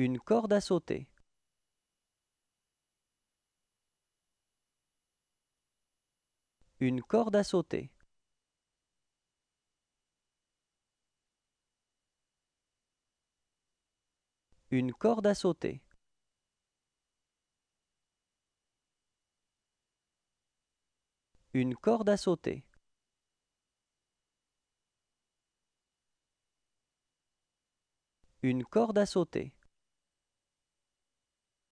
Une corde à sauter. Une corde à sauter. Une corde à sauter. Une corde à sauter. Une corde à sauter.